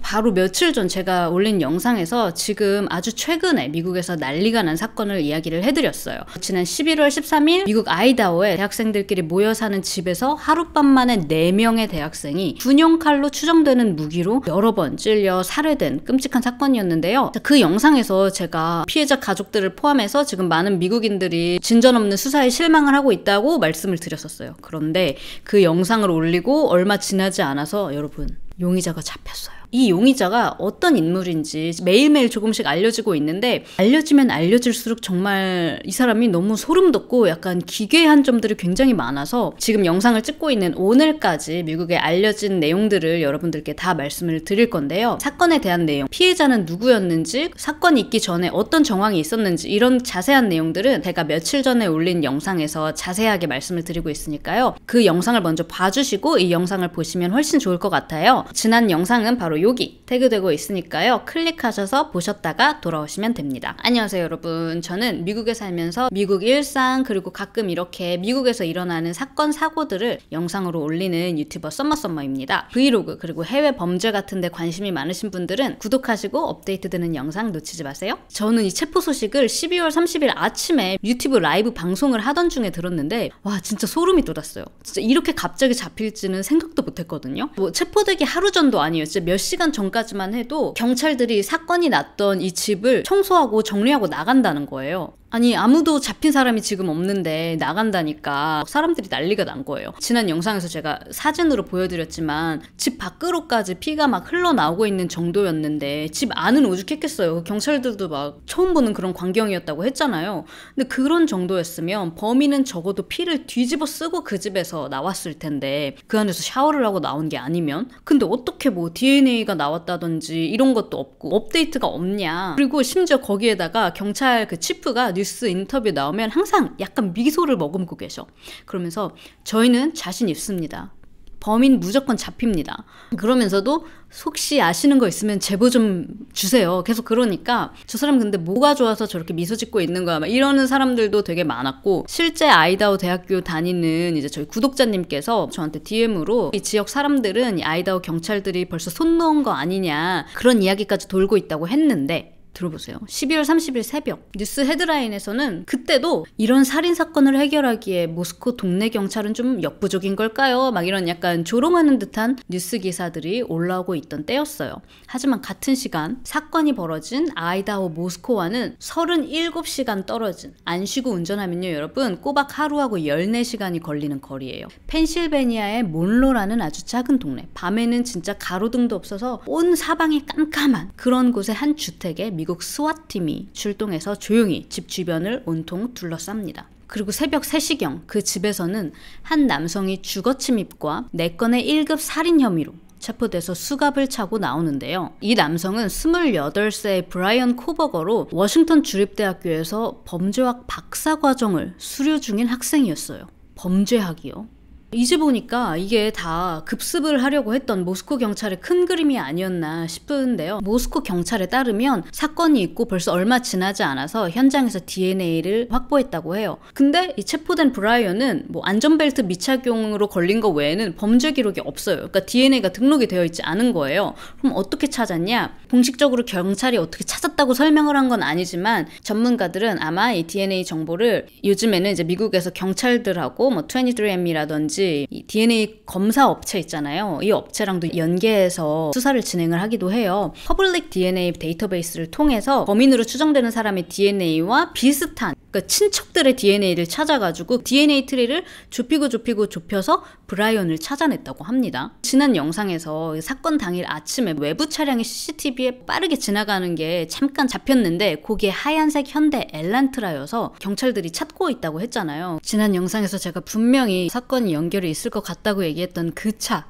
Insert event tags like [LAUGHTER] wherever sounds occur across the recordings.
바로 며칠 전 제가 올린 영상에서 지금 아주 최근에 미국에서 난리가 난 사건을 이야기를 해드렸어요. 지난 11월 13일 미국 아이다오에 대학생들끼리 모여 사는 집에서 하룻밤 만에 4명의 대학생이 군용칼로 추정되는 무기로 여러 번 찔려 살해된 끔찍한 사건이었는데요. 그 영상에서 제가 피해자 가족들을 포함해서 지금 많은 미국인들이 진전 없는 수사에 실망을 하고 있다고 말씀을 드렸었어요. 그런데 그 영상을 올리고 얼마 지나지 않아서 여러분 용의자가 잡혔어요. 이 용의자가 어떤 인물인지 매일매일 조금씩 알려지고 있는데 알려지면 알려질수록 정말 이 사람이 너무 소름 돋고 약간 기괴한 점들이 굉장히 많아서 지금 영상을 찍고 있는 오늘까지 미국에 알려진 내용들을 여러분들께 다 말씀을 드릴 건데요. 사건에 대한 내용, 피해자는 누구였는지, 사건이 있기 전에 어떤 정황이 있었는지 이런 자세한 내용들은 제가 며칠 전에 올린 영상에서 자세하게 말씀을 드리고 있으니까요. 그 영상을 먼저 봐주시고 이 영상을 보시면 훨씬 좋을 것 같아요. 지난 영상은 바로 여기 태그되고 있으니까요. 클릭하셔서 보셨다가 돌아오시면 됩니다. 안녕하세요 여러분. 저는 미국에 살면서 미국 일상 그리고 가끔 이렇게 미국에서 일어나는 사건 사고들을 영상으로 올리는 유튜버 썸머썸머입니다. 브이로그 그리고 해외 범죄 같은 데 관심이 많으신 분들은 구독하시고 업데이트되는 영상 놓치지 마세요. 저는 이 체포 소식을 12월 30일 아침에 유튜브 라이브 방송을 하던 중에 들었는데 와 진짜 소름이 돋았어요. 진짜 이렇게 갑자기 잡힐지는 생각도 못했거든요. 뭐 체포되기 하루 전도 아니에요. 진짜 몇시 시간 전까지만 해도 경찰들이 사건이 났던 이 집을 청소하고 정리하고 나간다는 거예요. 아니 아무도 잡힌 사람이 지금 없는데 나간다니까 사람들이 난리가 난 거예요. 지난 영상에서 제가 사진으로 보여드렸지만 집 밖으로까지 피가 막 흘러나오고 있는 정도였는데 집 안은 오죽했겠어요. 그 경찰들도 막 처음 보는 그런 광경이었다고 했잖아요. 근데 그런 정도였으면 범인은 적어도 피를 뒤집어 쓰고 그 집에서 나왔을 텐데 그 안에서 샤워를 하고 나온 게 아니면 근데 어떻게 뭐 DNA가 나왔다든지 이런 것도 없고 업데이트가 없냐 그리고 심지어 거기에다가 경찰 그 치프가 뉴 뉴스 인터뷰 나오면 항상 약간 미소를 머금고 계셔. 그러면서 저희는 자신 있습니다. 범인 무조건 잡힙니다. 그러면서도 혹시 아시는 거 있으면 제보 좀 주세요. 계속 그러니까 저 사람 근데 뭐가 좋아서 저렇게 미소 짓고 있는 거야. 막 이러는 사람들도 되게 많았고 실제 아이다오 대학교 다니는 이제 저희 구독자님께서 저한테 DM으로 이 지역 사람들은 아이다오 경찰들이 벌써 손 놓은 거 아니냐 그런 이야기까지 돌고 있다고 했는데 들어보세요. 12월 30일 새벽 뉴스 헤드라인에서는 그때도 이런 살인 사건을 해결하기에 모스크 동네 경찰은 좀 역부족인 걸까요? 막 이런 약간 조롱하는 듯한 뉴스 기사들이 올라오고 있던 때였어요. 하지만 같은 시간 사건이 벌어진 아이다호 모스크와는 37시간 떨어진 안 쉬고 운전하면요 여러분 꼬박 하루하고 14시간이 걸리는 거리예요. 펜실베니아의 몬로라는 아주 작은 동네 밤에는 진짜 가로등도 없어서 온 사방이 깜깜한 그런 곳의 한 주택에 미 미국 스와팀이 출동해서 조용히 집 주변을 온통 둘러쌉니다. 그리고 새벽 3시경 그 집에서는 한 남성이 주거침입과 4건의 1급 살인 혐의로 체포돼서 수갑을 차고 나오는데요. 이 남성은 28세의 브라이언 코버거로 워싱턴 주립대학교에서 범죄학 박사 과정을 수료 중인 학생이었어요. 범죄학이요. 이제 보니까 이게 다 급습을 하려고 했던 모스크 경찰의 큰 그림이 아니었나 싶은데요. 모스크 경찰에 따르면 사건이 있고 벌써 얼마 지나지 않아서 현장에서 DNA를 확보했다고 해요. 근데 이 체포된 브라이언은 뭐 안전벨트 미착용으로 걸린 거 외에는 범죄 기록이 없어요. 그러니까 DNA가 등록이 되어 있지 않은 거예요. 그럼 어떻게 찾았냐? 공식적으로 경찰이 어떻게 찾았다고 설명을 한 건 아니지만 전문가들은 아마 이 DNA 정보를 요즘에는 이제 미국에서 경찰들하고 뭐 23andMe라든지 있는지 DNA 검사 업체 있잖아요. 이 업체랑도 연계해서 수사를 진행을 하기도 해요. 퍼블릭 DNA 데이터베이스를 통해서 범인으로 추정되는 사람의 DNA와 비슷한 그러니까 친척들의 DNA를 찾아가지고 DNA 트리를 좁히고 좁히고 좁혀서 브라이언을 찾아냈다고 합니다. 지난 영상에서 사건 당일 아침에 외부 차량이 CCTV에 빠르게 지나가는 게 잠깐 잡혔는데 거게 하얀색 현대 엘란트라여서 경찰들이 찾고 있다고 했잖아요. 지난 영상에서 제가 분명히 사건이 연결이 있을 것 같다고 얘기했던 그 차,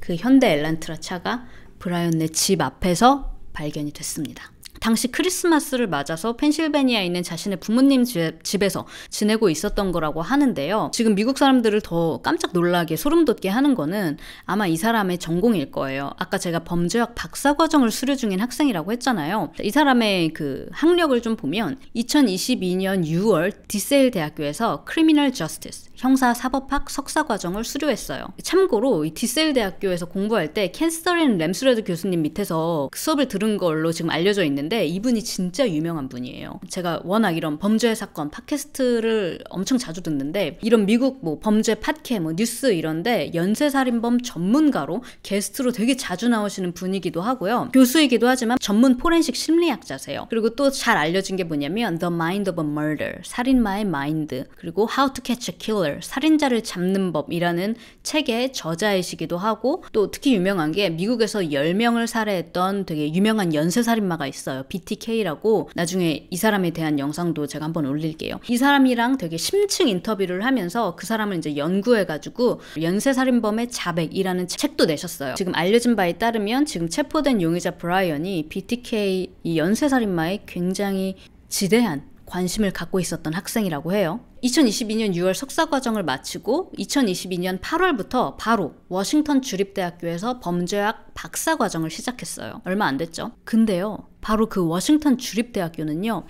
그 현대 엘란트라 차가 브라이언의집 앞에서 발견이 됐습니다. 당시 크리스마스를 맞아서 펜실베니아에 있는 자신의 부모님 집에서 지내고 있었던 거라고 하는데요. 지금 미국 사람들을 더 깜짝 놀라게 소름 돋게 하는 거는 아마 이 사람의 전공일 거예요. 아까 제가 범죄학 박사 과정을 수료 중인 학생이라고 했잖아요. 이 사람의 그 학력을 좀 보면 2022년 6월 디세일 대학교에서 크리미널 저스티스 형사사법학 석사과정을 수료했어요. 참고로 이 디셀 대학교에서 공부할 때 캔서린 스 램스레드 교수님 밑에서 그 수업을 들은 걸로 지금 알려져 있는데 이분이 진짜 유명한 분이에요. 제가 워낙 이런 범죄 사건 팟캐스트를 엄청 자주 듣는데 이런 미국 뭐 범죄 팟캐 뭐 뉴스 이런데 연쇄살인범 전문가로 게스트로 되게 자주 나오시는 분이기도 하고요. 교수이기도 하지만 전문 포렌식 심리학자세요. 그리고 또 잘 알려진 게 뭐냐면 The Mind of a Murder, 살인마의 마인드, 그리고 How to Catch a Killer Killer, 살인자를 잡는 법이라는 책의 저자이시기도 하고 또 특히 유명한 게 미국에서 10명을 살해했던 되게 유명한 연쇄살인마가 있어요. BTK라고 나중에 이 사람에 대한 영상도 제가 한번 올릴게요. 이 사람이랑 되게 심층 인터뷰를 하면서 그 사람을 이제 연구해가지고 연쇄살인범의 자백이라는 책도 내셨어요. 지금 알려진 바에 따르면 지금 체포된 용의자 브라이언이 BTK 이 연쇄살인마의 굉장히 지대한 관심을 갖고 있었던 학생이라고 해요. 2022년 6월 석사 과정을 마치고 2022년 8월부터 바로 워싱턴 주립대학교에서 범죄학 박사 과정을 시작했어요. 얼마 안 됐죠. 근데요. 바로 그 워싱턴 주립대학교는요.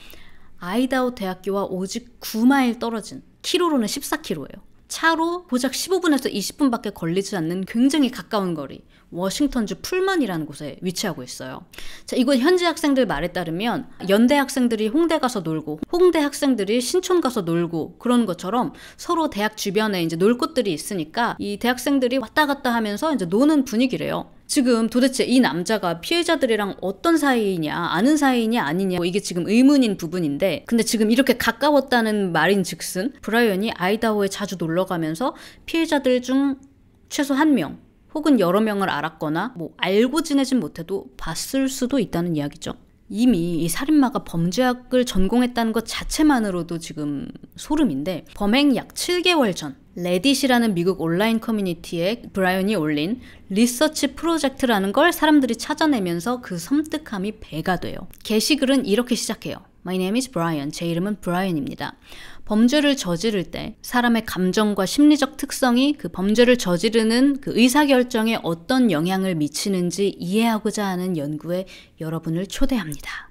아이다오 대학교와 오직 9마일 떨어진 키로로는 14키로예요. 차로 고작 15분에서 20분밖에 걸리지 않는 굉장히 가까운 거리 워싱턴주 풀만이라는 곳에 위치하고 있어요. 자, 이건 현지 학생들 말에 따르면 연대 학생들이 홍대 가서 놀고 홍대 학생들이 신촌 가서 놀고 그런 것처럼 서로 대학 주변에 이제 놀 곳들이 있으니까 이 대학생들이 왔다 갔다 하면서 이제 노는 분위기래요. 지금 도대체 이 남자가 피해자들이랑 어떤 사이이냐, 아는 사이이냐, 아니냐, 뭐 이게 지금 의문인 부분인데, 근데 지금 이렇게 가까웠다는 말인 즉슨, 브라이언이 아이다호에 자주 놀러 가면서 피해자들 중 최소 한 명, 혹은 여러 명을 알았거나, 뭐 알고 지내진 못해도 봤을 수도 있다는 이야기죠. 이미 이 살인마가 범죄학을 전공했다는 것 자체만으로도 지금 소름인데 범행 약 7개월 전 레딧이라는 미국 온라인 커뮤니티에 브라이언이 올린 리서치 프로젝트라는 걸 사람들이 찾아내면서 그 섬뜩함이 배가 돼요. 게시글은 이렇게 시작해요. My name is Brian. 제 이름은 브라이언입니다. 범죄를 저지를 때 사람의 감정과 심리적 특성이 그 범죄를 저지르는 그 의사결정에 어떤 영향을 미치는지 이해하고자 하는 연구에 여러분을 초대합니다.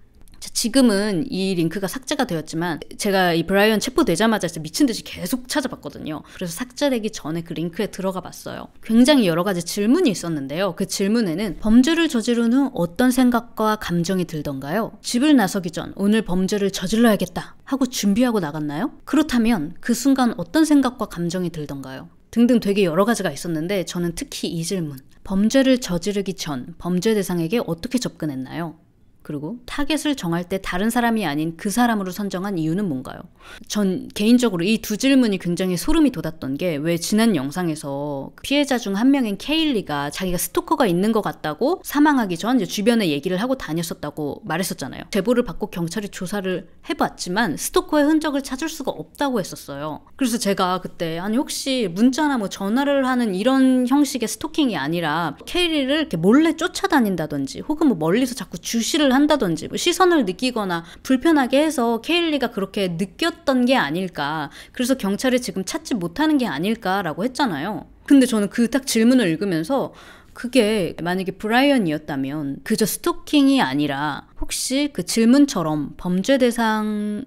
지금은 이 링크가 삭제가 되었지만 제가 이 브라이언 체포 되자마자 미친 듯이 계속 찾아봤거든요. 그래서 삭제되기 전에 그 링크에 들어가 봤어요. 굉장히 여러 가지 질문이 있었는데요. 그 질문에는 범죄를 저지른 후 어떤 생각과 감정이 들던가요? 집을 나서기 전 오늘 범죄를 저질러야겠다 하고 준비하고 나갔나요? 그렇다면 그 순간 어떤 생각과 감정이 들던가요? 등등 되게 여러 가지가 있었는데 저는 특히 이 질문 범죄를 저지르기 전 범죄 대상에게 어떻게 접근했나요? 그리고 타겟을 정할 때 다른 사람이 아닌 그 사람으로 선정한 이유는 뭔가요? 전 개인적으로 이 두 질문이 굉장히 소름이 돋았던 게 왜 지난 영상에서 그 피해자 중 한 명인 케일리가 자기가 스토커가 있는 것 같다고 사망하기 전 주변에 얘기를 하고 다녔었다고 말했었잖아요. 제보를 받고 경찰이 조사를 해봤지만 스토커의 흔적을 찾을 수가 없다고 했었어요. 그래서 제가 그때 아니 혹시 문자나 뭐 전화를 하는 이런 형식의 스토킹이 아니라 케일리를 이렇게 몰래 쫓아다닌다든지 혹은 뭐 멀리서 자꾸 주시를 생각을 한다든지 뭐 시선을 느끼거나 불편하게 해서 케일리가 그렇게 느꼈던 게 아닐까. 그래서 경찰이 지금 찾지 못하는 게 아닐까라고 했잖아요. 근데 저는 그 딱 질문을 읽으면서 그게 만약에 브라이언이었다면 그저 스토킹이 아니라 혹시 그 질문처럼 범죄 대상을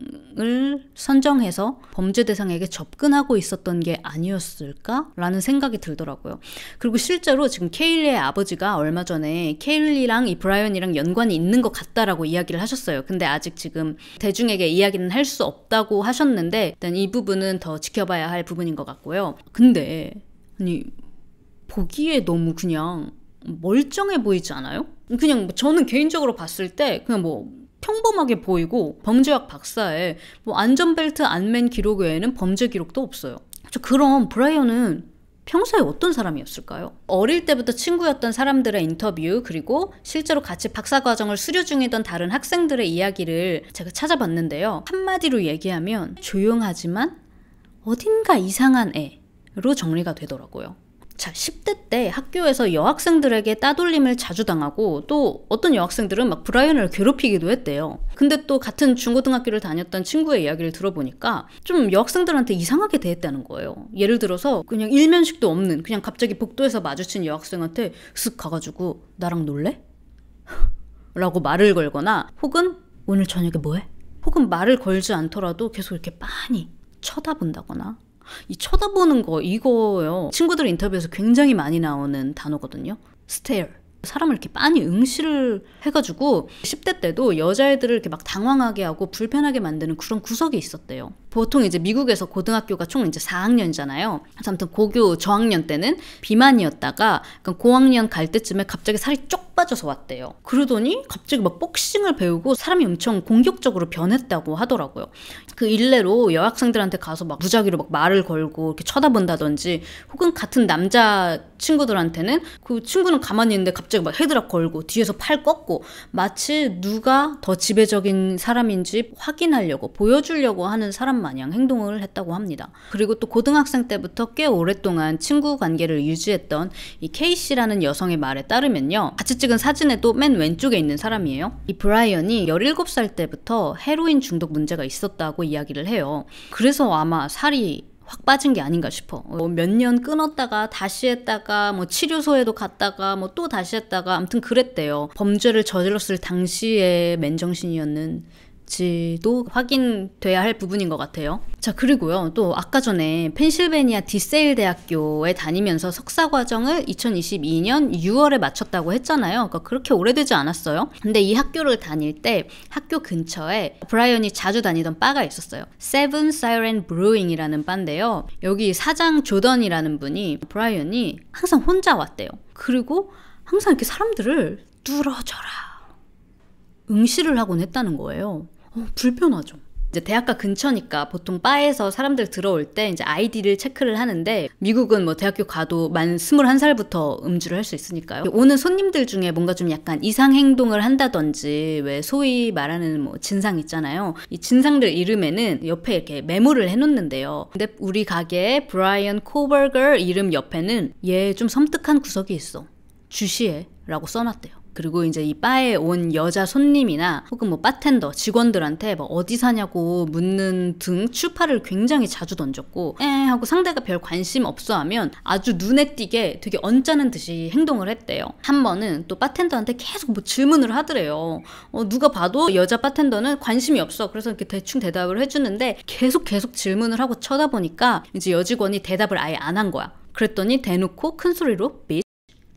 선정해서 범죄 대상에게 접근하고 있었던 게 아니었을까라는 생각이 들더라고요. 그리고 실제로 지금 케일리의 아버지가 얼마 전에 케일리랑 이 브라이언이랑 연관이 있는 것 같다라고 이야기를 하셨어요. 근데 아직 지금 대중에게 이야기는 할 수 없다고 하셨는데 일단 이 부분은 더 지켜봐야 할 부분인 것 같고요. 근데 아니 보기에 너무 그냥 멀쩡해 보이지 않아요? 그냥 뭐 저는 개인적으로 봤을 때 그냥 뭐 평범하게 보이고 범죄학 박사에 뭐 안전벨트 안 맨 기록 외에는 범죄 기록도 없어요. 그럼 브라이언은 평소에 어떤 사람이었을까요? 어릴 때부터 친구였던 사람들의 인터뷰, 그리고 실제로 같이 박사과정을 수료 중이던 다른 학생들의 이야기를 제가 찾아봤는데요. 한마디로 얘기하면 조용하지만 어딘가 이상한 애로 정리가 되더라고요. 자, 10대 때 학교에서 여학생들에게 따돌림을 자주 당하고 또 어떤 여학생들은 막 브라이언을 괴롭히기도 했대요. 근데 또 같은 중고등학교를 다녔던 친구의 이야기를 들어보니까 좀 여학생들한테 이상하게 대했다는 거예요. 예를 들어서 그냥 일면식도 없는 그냥 갑자기 복도에서 마주친 여학생한테 쓱 가가지고 나랑 놀래? [LAUGHS] 라고 말을 걸거나 혹은 오늘 저녁에 뭐해? 혹은 말을 걸지 않더라도 계속 이렇게 빤히 쳐다본다거나 이 쳐다보는 거 이거요. 친구들 인터뷰에서 굉장히 많이 나오는 단어거든요. 스테어. 사람을 이렇게 빤히 응시를 해가지고 10대 때도 여자애들을 이렇게 막 당황하게 하고 불편하게 만드는 그런 구석이 있었대요. 보통 이제 미국에서 고등학교가 총 이제 4학년이잖아요. 아무튼 고교 저학년 때는 비만이었다가 고학년 갈 때쯤에 갑자기 살이 쪽 빠져서 왔대요. 그러더니 갑자기 막 복싱을 배우고 사람이 엄청 공격적으로 변했다고 하더라고요. 그 일례로 여학생들한테 가서 막 무작위로 막 말을 걸고 이렇게 쳐다본다든지 혹은 같은 남자 친구들한테는 그 친구는 가만히 있는데 갑자기 막 헤드락 걸고 뒤에서 팔 꺾고 마치 누가 더 지배적인 사람인지 확인하려고 보여주려고 하는 사람만 마냥 행동을 했다고 합니다. 그리고 또 고등학생 때부터 꽤 오랫동안 친구 관계를 유지했던 이 케이씨라는 여성의 말에 따르면요. 같이 찍은 사진에도 맨 왼쪽에 있는 사람이에요. 이 브라이언이 17살 때부터 헤로인 중독 문제가 있었다고 이야기를 해요. 그래서 아마 살이 확 빠진 게 아닌가 싶어. 어, 뭐 몇 년 끊었다가 다시 했다가 뭐 치료소에도 갔다가 뭐 또 다시 했다가 아무튼 그랬대요. 범죄를 저질렀을 당시의 맨정신이었는 있지도 확인돼야 할 부분인 것 같아요. 자, 그리고요. 또 아까 전에 펜실베니아 디세일 대학교에 다니면서 석사 과정을 2022년 6월에 마쳤다고 했잖아요. 그러니까 그렇게 오래되지 않았어요. 근데 이 학교를 다닐 때 학교 근처에 브라이언이 자주 다니던 바가 있었어요. 세븐 사이렌 브루잉이라는 바인데요. 여기 사장 조던이라는 분이 브라이언이 항상 혼자 왔대요. 그리고 항상 이렇게 사람들을 뚫어져라. 응시를 하곤 했다는 거예요. 어, 불편하죠. 이제 대학가 근처니까 보통 바에서 사람들 들어올 때 이제 아이디를 체크를 하는데 미국은 뭐 대학교 가도 만 21살부터 음주를 할 수 있으니까요. 오는 손님들 중에 뭔가 좀 약간 이상 행동을 한다든지 왜 소위 말하는 뭐 진상 있잖아요. 이 진상들 이름에는 옆에 이렇게 메모를 해 놓는데요. 근데 우리 가게에 브라이언 코버거 이름 옆에는 얘 좀 섬뜩한 구석이 있어. 주시해 라고 써놨대요. 그리고 이제 이 바에 온 여자 손님이나 혹은 뭐 바텐더 직원들한테 뭐 어디 사냐고 묻는 등 추파를 굉장히 자주 던졌고 에 하고 상대가 별 관심 없어 하면 아주 눈에 띄게 되게 언짢은 듯이 행동을 했대요. 한 번은 또 바텐더한테 계속 뭐 질문을 하더래요. 어, 누가 봐도 여자 바텐더는 관심이 없어. 그래서 이렇게 대충 대답을 해주는데 계속 계속 질문을 하고 쳐다보니까 이제 여직원이 대답을 아예 안 한 거야. 그랬더니 대놓고 큰 소리로 b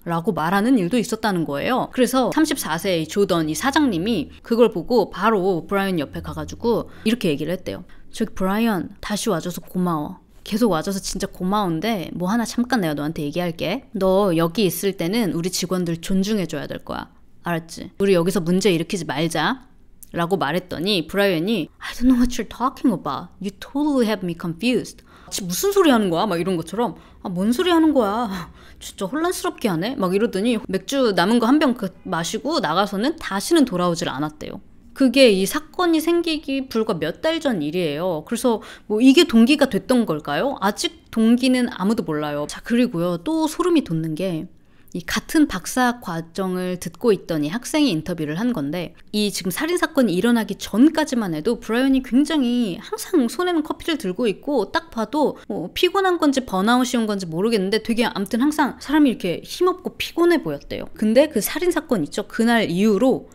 라고 말하는 일도 있었다는 거예요. 그래서 34세 조던 이 사장님이 그걸 보고 바로 브라이언 옆에 가가지고 이렇게 얘기를 했대요. 저 브라이언 다시 와줘서 고마워. 계속 와줘서 진짜 고마운데 뭐 하나 잠깐 내가 너한테 얘기할게. 너 여기 있을 때는 우리 직원들 존중해줘야 될 거야. 알았지? 우리 여기서 문제 일으키지 말자. 라고 말했더니 브라이언이 I don't know what you're talking about. You totally have me confused. 무슨 소리 하는 거야? 막 이런 것처럼 아, 뭔 소리 하는 거야? 진짜 혼란스럽게 하네? 막 이러더니 맥주 남은 거 한병 그 마시고 나가서는 다시는 돌아오질 않았대요. 그게 이 사건이 생기기 불과 몇 달 전 일이에요. 그래서 뭐 이게 동기가 됐던 걸까요? 아직 동기는 아무도 몰라요. 자, 그리고요. 또 소름이 돋는 게이 같은 박사 과정을 듣고 있던 이 학생이 인터뷰를 한 건데 이 지금 살인 사건이 일어나기 전까지만 해도 브라이언이 굉장히 항상 손에는 커피를 들고 있고 딱 봐도 뭐 피곤한 건지 번아웃이 온 건지 모르겠는데 되게 아무튼 항상 사람이 이렇게 힘없고 피곤해 보였대요. 근데 그 살인 사건 있죠. 그날 이후로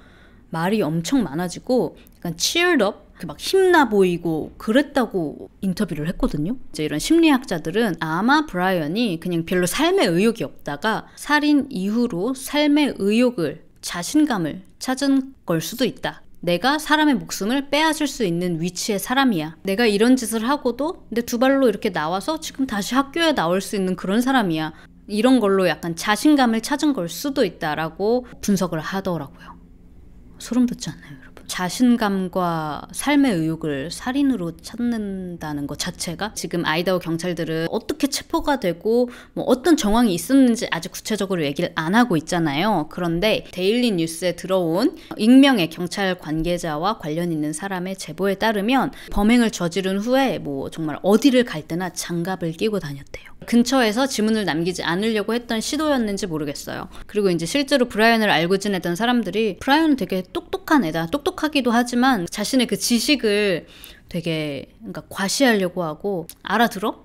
말이 엄청 많아지고 약간 치얼업 그 막 힘나 보이고 그랬다고 인터뷰를 했거든요. 이제 이런 심리학자들은 아마 브라이언이 그냥 별로 삶의 의욕이 없다가 살인 이후로 삶의 의욕을 자신감을 찾은 걸 수도 있다. 내가 사람의 목숨을 빼앗을 수 있는 위치의 사람이야. 내가 이런 짓을 하고도 내두 발로 이렇게 나와서 지금 다시 학교에 나올 수 있는 그런 사람이야. 이런 걸로 약간 자신감을 찾은 걸 수도 있다라고 분석을 하더라고요. 소름 돋지 않나요, 여러분? 자신감과 삶의 의욕을 살인으로 찾는다는 것 자체가 지금 아이다호 경찰들은 어떻게 체포가 되고 뭐 어떤 정황이 있었는지 아직 구체적으로 얘기를 안 하고 있잖아요. 그런데 데일리 뉴스에 들어온 익명의 경찰 관계자와 관련 있는 사람의 제보에 따르면 범행을 저지른 후에 뭐 정말 어디를 갈 때나 장갑을 끼고 다녔대요. 근처에서 지문을 남기지 않으려고 했던 시도였는지 모르겠어요. 그리고 이제 실제로 브라이언을 알고 지냈던 사람들이 브라이언은 되게 똑똑한 애다. 똑똑 부족하기도 하지만 자신의 그 지식을 되게 그러니까 과시하려고 하고 알아들어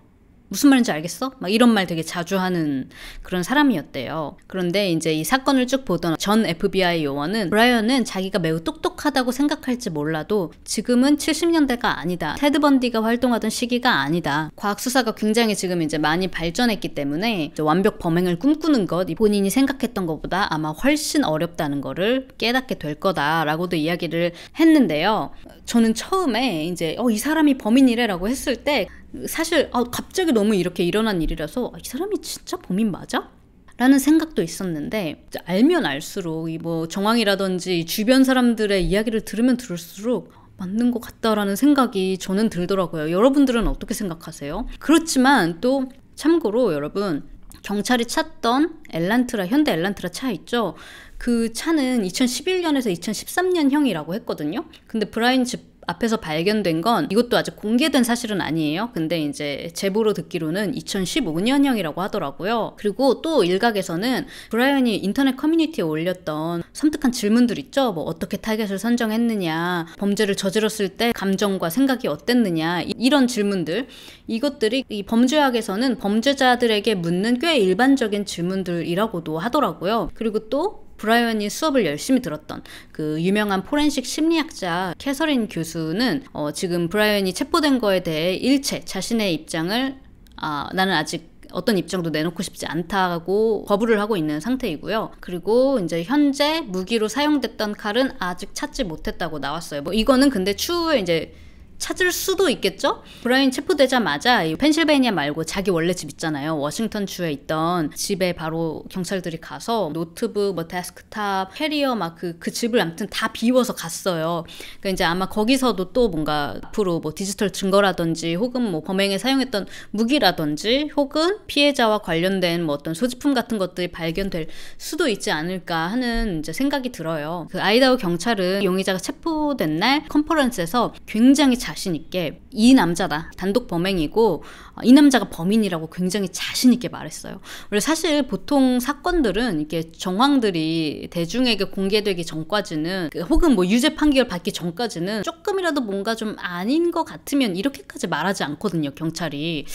무슨 말인지 알겠어? 막 이런 말 되게 자주 하는 그런 사람이었대요. 그런데 이제 이 사건을 쭉 보던 전 FBI 요원은 브라이언은 자기가 매우 똑똑하다고 생각할지 몰라도 지금은 70년대가 아니다. 테드 번디가 활동하던 시기가 아니다. 과학 수사가 굉장히 지금 이제 많이 발전했기 때문에 완벽 범행을 꿈꾸는 것 본인이 생각했던 것보다 아마 훨씬 어렵다는 거를 깨닫게 될 거다라고도 이야기를 했는데요. 저는 처음에 이제 어, 이 사람이 범인이래라고 했을 때 사실 아, 갑자기 너무 이렇게 일어난 일이라서 아, 이 사람이 진짜 범인 맞아? 라는 생각도 있었는데 알면 알수록 이뭐 정황이라든지 주변 사람들의 이야기를 들으면 들을수록 맞는 것 같다라는 생각이 저는 들더라고요. 여러분들은 어떻게 생각하세요? 그렇지만 또 참고로 여러분 경찰이 찾던 엘란트라 현대 엘란트라 차 있죠. 그 차는 2011년에서 2013년형이라고 했거든요. 근데 브라인 집 앞에서 발견된 건 이것도 아직 공개된 사실은 아니에요. 근데 이제 제보로 듣기로는 2015년형이라고 하더라고요. 그리고 또 일각에서는 브라이언이 인터넷 커뮤니티에 올렸던 섬뜩한 질문들 있죠. 뭐 어떻게 타겟을 선정했느냐, 범죄를 저질렀을 때 감정과 생각이 어땠느냐 이런 질문들 이것들이 이 범죄학에서는 범죄자들에게 묻는 꽤 일반적인 질문들이라고도 하더라고요. 그리고 또 브라이언이 수업을 열심히 들었던 그 유명한 포렌식 심리학자 캐서린 교수는 어, 지금 브라이언이 체포된 거에 대해 일체 자신의 입장을 아, 나는 아직 어떤 입장도 내놓고 싶지 않다고 거부를 하고 있는 상태이고요. 그리고 이제 현재 무기로 사용됐던 칼은 아직 찾지 못했다고 나왔어요. 뭐 이거는 근데 추후에 이제 찾을 수도 있겠죠? 브라인 체포되자마자 펜실베니아 말고 자기 원래 집 있잖아요. 워싱턴 주에 있던 집에 바로 경찰들이 가서 노트북, 뭐 데스크탑, 캐리어 막그그 그 집을 아무튼 다 비워서 갔어요. 그러니까 이제 아마 거기서도 또 뭔가 앞으로 뭐 디지털 증거라든지 혹은 뭐 범행에 사용했던 무기라든지 혹은 피해자와 관련된 뭐 어떤 소지품 같은 것들이 발견될 수도 있지 않을까 하는 이제 생각이 들어요. 그아이다우 경찰은 용의자가 체포된 날 컨퍼런스에서 굉장히 자 자신 있게 이 남자다 단독 범행이고 아, 이 남자가 범인이라고 굉장히 자신 있게 말했어요. 원래 사실 보통 사건들은 이렇게 정황들이 대중에게 공개되기 전까지는 그 혹은 뭐 유죄 판결 받기 전까지는 조금이라도 뭔가 좀 아닌 것 같으면 이렇게까지 말하지 않거든요. 경찰이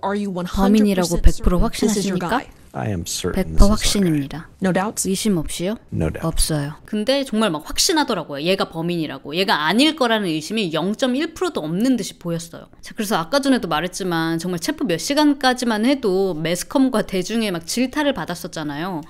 범인이라고 100% 확신하십니까? 100% 확신입니다. 의심 없이요? 없어요. 근데 정말 막 확신하더라고요. 얘가 범인이라고. 얘가 아닐 거라는 의심이 0.1%도 없는 듯이 보였어요. 자, 그래서 아까 전에도 말했지만 정말 체포 몇 시간까지만 해도 매스컴과 대중의 막 질타를 받았었잖아요.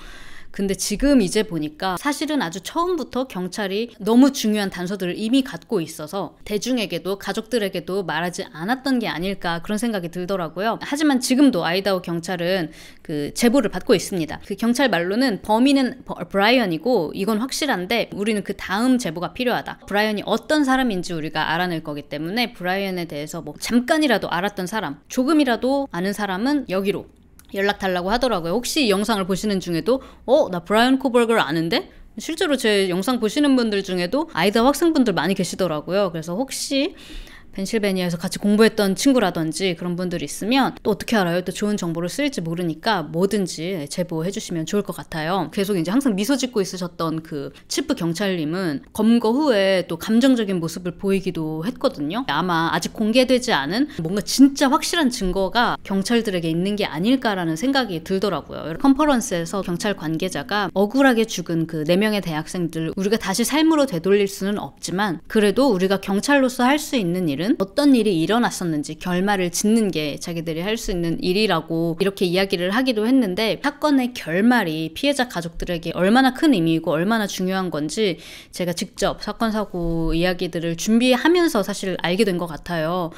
근데 지금 이제 보니까 사실은 아주 처음부터 경찰이 너무 중요한 단서들을 이미 갖고 있어서 대중에게도 가족들에게도 말하지 않았던 게 아닐까 그런 생각이 들더라고요. 하지만 지금도 아이다오 경찰은 그 제보를 받고 있습니다. 그 경찰 말로는 범인은 브라이언이고 이건 확실한데 우리는 그 다음 제보가 필요하다. 브라이언이 어떤 사람인지 우리가 알아낼 거기 때문에 브라이언에 대해서 뭐 잠깐이라도 알았던 사람, 조금이라도 아는 사람은 여기로 연락 달라고 하더라고요. 혹시 영상을 보시는 중에도 어, 나 브라이언 코벌그를 아는데? 실제로 제 영상 보시는 분들 중에도 아이다 학생분들 많이 계시더라고요. 그래서 혹시 펜실베니아에서 같이 공부했던 친구라든지 그런 분들이 있으면 또 어떻게 알아요? 또 좋은 정보를 쓸지 모르니까 뭐든지 제보해 주시면 좋을 것 같아요. 계속 이제 항상 미소 짓고 있으셨던 그 치프 경찰님은 검거 후에 또 감정적인 모습을 보이기도 했거든요. 아마 아직 공개되지 않은 뭔가 진짜 확실한 증거가 경찰들에게 있는 게 아닐까라는 생각이 들더라고요. 컨퍼런스에서 경찰 관계자가 억울하게 죽은 그 4명의 대학생들 우리가 다시 삶으로 되돌릴 수는 없지만 그래도 우리가 경찰로서 할 수 있는 일은 사람들은 어떤 일이 일어났었는지 결말을 짓는 게 자기들이 할 수 있는 일이라고 이렇게 이야기를 하기도 했는데 사건의 결말이 피해자 가족들에게 얼마나 큰 의미이고 얼마나 중요한 건지 제가 직접 사건 사고 이야기들을 준비하면서 사실 알게 된 것 같아요.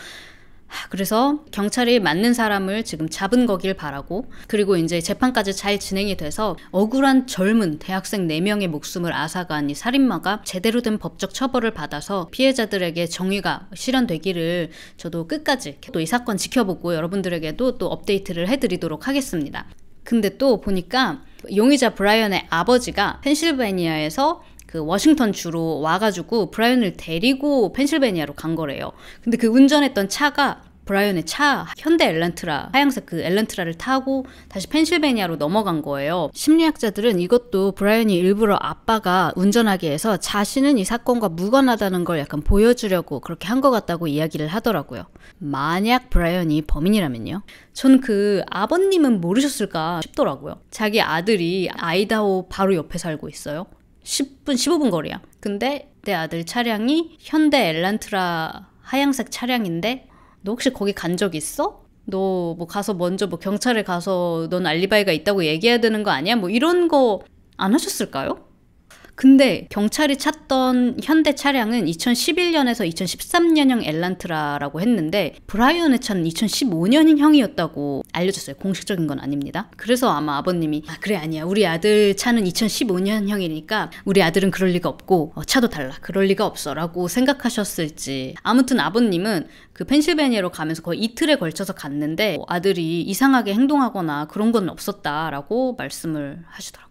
아, 그래서 경찰이 맞는 사람을 지금 잡은 거길 바라고 그리고 이제 재판까지 잘 진행이 돼서 억울한 젊은 대학생 4명의 목숨을 앗아간 이 살인마가 제대로 된 법적 처벌을 받아서 피해자들에게 정의가 실현되기를 저도 끝까지 또 이 사건 지켜보고 여러분들에게도 또 업데이트를 해드리도록 하겠습니다. 근데 또 보니까 용의자 브라이언의 아버지가 펜실베니아에서 그 워싱턴 주로 와가지고 브라이언을 데리고 펜실베니아로 간 거래요. 근데 그 운전했던 차가 브라이언의 차 현대 엘란트라 하양색 그 엘란트라를 타고 다시 펜실베니아로 넘어간 거예요. 심리학자들은 이것도 브라이언이 일부러 아빠가 운전하게 해서 자신은 이 사건과 무관하다는 걸 약간 보여주려고 그렇게 한 것 같다고 이야기를 하더라고요. 만약 브라이언이 범인이라면요. 전 그 아버님은 모르셨을까 싶더라고요. 자기 아들이 아이다호 바로 옆에 살고 있어요. 10분, 15분 거리야. 근데 내 아들 차량이 현대 엘란트라 하양색 차량인데 너 혹시 거기 간 적 있어? 너 뭐 가서 먼저 뭐 경찰에 가서 넌 알리바이가 있다고 얘기해야 되는 거 아니야? 뭐 이런 거 안 하셨을까요? 근데 경찰이 찾던 현대 차량은 2011년에서 2013년형 엘란트라라고 했는데 브라이언의 차는 2015년형이었다고 인 알려졌어요. 공식적인 건 아닙니다. 그래서 아마 아버님이 아 그래 아니야 우리 아들 차는 2015년형이니까 우리 아들은 그럴 리가 없고 어, 차도 달라 그럴 리가 없어라고 생각하셨을지 아무튼 아버님은 그 펜실베니아로 가면서 거의 이틀에 걸쳐서 갔는데 뭐 아들이 이상하게 행동하거나 그런 건 없었다라고 말씀을 하시더라고요.